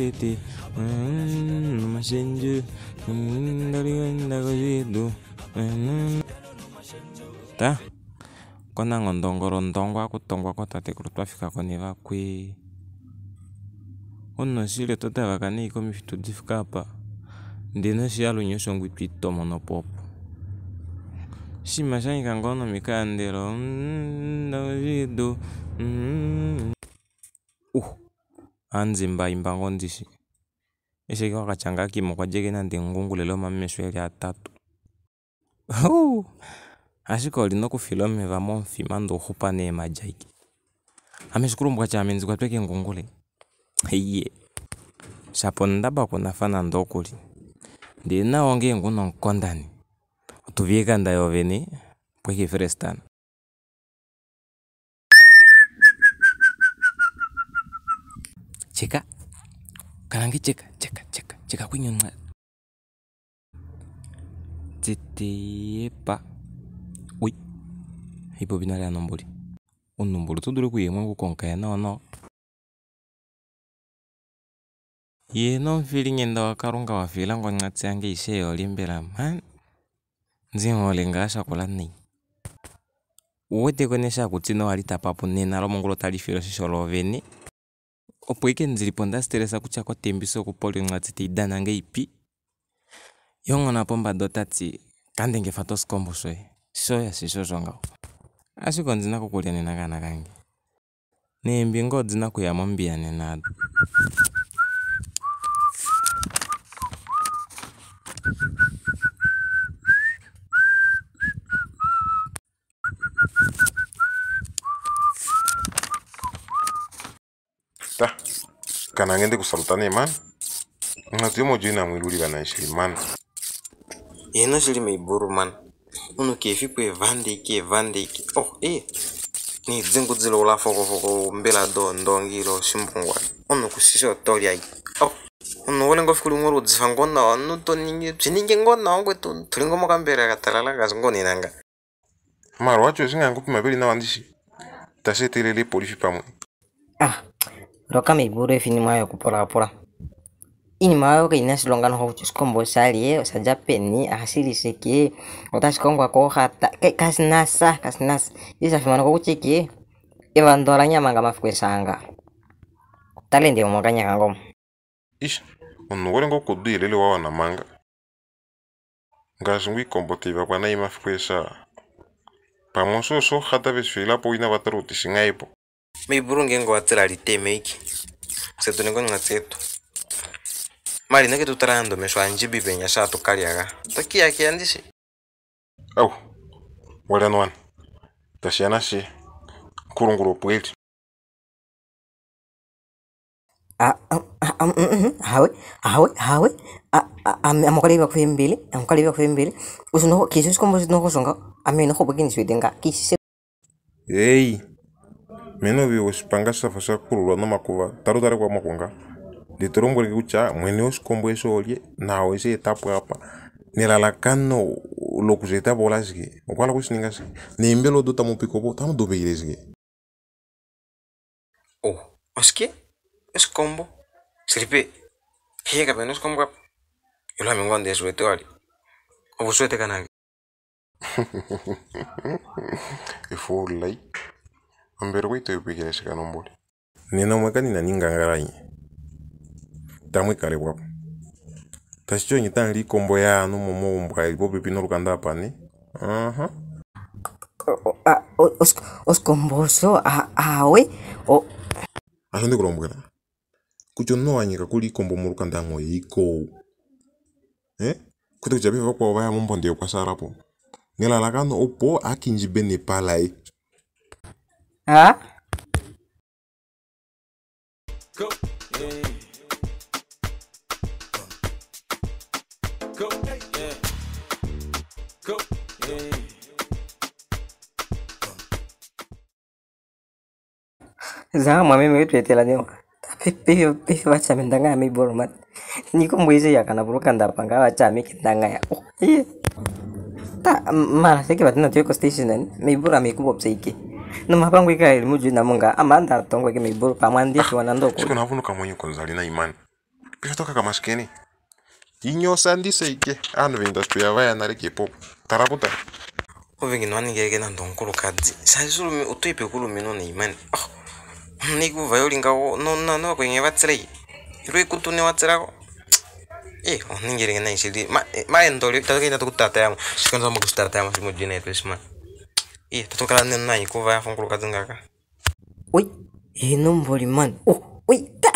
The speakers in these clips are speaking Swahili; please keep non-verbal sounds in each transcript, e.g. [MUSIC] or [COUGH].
City hmm Masenju hmm dari Ndago jitu, hmm tah kona ngontong korontong kwa kutong kwa kota te kurutwa fika koni vakwi ono sile tota vakane ikomi fitudzi fikapa ndino sialu nyosongwi pitomono popo simashanyika ngono mikandelo ndago situ uh Anzimba imbango ndishi, eshike okatyangaki mokwajeke nande engungulilo mamesho eli atatu ashike olina okufila omeva momufima ndee oxupa neema lyaike ame shikulumbwa caamendi okwatwa kengungule iye shapo ondamba kunafa nande okuli ndee nawo ongee nguna omukondani otuviyekanda yoovene pweke firestana jika kalang jika jika jika jika aku ingin jiti pak ui ibu binari anombori un nombori oh, tudo dulu yemo ngu konka ya no no ye no mfili ngenda wa feeling ngo ngatsi yange ishe yolimbela man nzinhole ngasha kula nei wote kwenesha kuti no wali tapapo nena lo mongolo tali filo shisholo vene opo ike ndilipo nda sitelesa kutya kotembiso okupola oingwatsi teidana ngahelipi ye omunghono pombada otati kandenge efa tosikombo shoye shoya shisho osho ngaho ashike ondina okukulya nena okaana kange neembi ngoo odina okuya mombiya nena ta kana ngende kusalutana imani ngatiyomo joina mwiluli kana ishilimani yena shilima iburu mani uno kefipo evande iki evande iki oh eh ni dzingu dzilo ula fokofoko mbela do ndongilo shimbungwa uno kushisha otolya oh uno wolengo fikuli ngolo udzifa ngonawa no toningi bziningi ngonawa ngwetu tulingo mokambela ngoninanga mara wacho zvingangu pima peli nawa ndishi tashetelele polisi pamwe ah Rokame fini mayo kupora-pora mayo ke ina silongan ho chus kombo salie saja peni asili seki e. otas kongwa ko hata ke kasnasa kasnas isa fimano ko cheki evandoranya manga mafkwe sanga tale ndio kangom ish onugore ngo wawa na manga ngashingwi kombo tiva kwana e pamoso pamososo hata vesfilapo ina vatarutisiñaypo meibulunge ngowatela litemeiki setu ningo ng'atsetu mali nake tutala ndomesho anjibi penya shatukaliaga takiake andishi au walanwana tashianashi kulungula opweli hawe hawe hawe amukalivya kuve mbili amukalivya kuve mbili usinoko kisi sikombo sinokosonga amene nokhopa kinisiwetenga kisi ei mene uvi oxipanga shafa shakululwa nomakuva tarutare kuamakunga ndi tu kutya mwene woshikombo esho olye nawe xa etapo apa nelalakano lokuxa etapo ola xike okwala kuxininga xike neimbelo odo tamupikopo tamudupeile xike o oh, oxike osikombo silipe kapena osikombo apa ilo amingo ndesuwete wali ovusuwete kanake [LAUGHS] ombela okwete oyipikilasha kanombole nena mwakanina ningangalanyi tamwikalekwapo tashi chonyi tanli ikombo ya anu momaumbo popepi nolukanda apane aha osikomboso awe asho ndikulombwela kuti onowanyika kuli ikombo mulukanda amwe ikowu eh? kuti kujapiva kwawo vaya mumbondo yokwasalapo nelalakano opo akinjibe nepalayi Ha? Go. Yeah. Go. Yeah. Go. mami ya, Tapi pih pih baca bintang kami bormat. Ini kok bisa ya karena bukan dapat kau baca kami bintang ya. Oh iya. Tak malah sih kebetulan tuh kostation dan mewit kami kubop iki. namapango ika elimu juu na munga amanda atongwe ke mibulu pamwandishi ah, wana ndoko sikona vunuka mwenye konzali na imani pishotoka kama shikeni inyosa ndise ike anu vindastwi yavaya nale kipopo taraputa uvingi nwaningeke na ndonkulu kadzi saizulumi utuipe kulumino na imani oh. Ah, nikuva yolingawo nonano akwenge vatsilei ilwe kutune watsilako Eh, oh, ningiringan na isili. Ma, eh, ma endol, tatakin natukut tatayamo. Sekarang sama gus tatayamo si mujina itu semua. e eh, ta tokala ni na hikuva ya funguluka dzingaka oi hi nomboli mani o oh, oi ta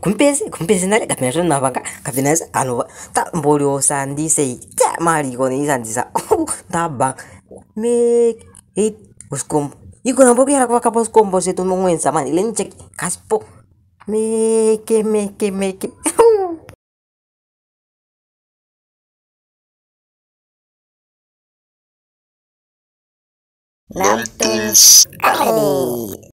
kumpesi oh, kumpesi na le ka pensa na vanga ka pensa ano ta mboli o sandi se ta mari ko ni sandi sa oh, ta ba me e uskom iko na boku ya ka kapos kombo se to mo ngwensa mani le ni check kaspo meke meke meke Lantus Alley.